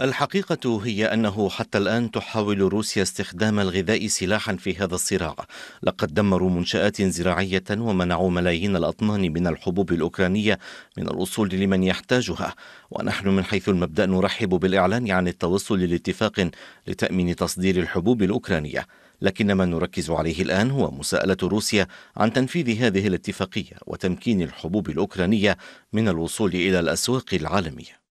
الحقيقة هي أنه حتى الآن تحاول روسيا استخدام الغذاء سلاحا في هذا الصراع لقد دمروا منشآت زراعية ومنعوا ملايين الأطنان من الحبوب الأوكرانية من الوصول لمن يحتاجها ونحن من حيث المبدأ نرحب بالإعلان عن التوصل لاتفاق لتأمين تصدير الحبوب الأوكرانية لكن ما نركز عليه الآن هو مساءلة روسيا عن تنفيذ هذه الاتفاقية وتمكين الحبوب الأوكرانية من الوصول إلى الأسواق العالمية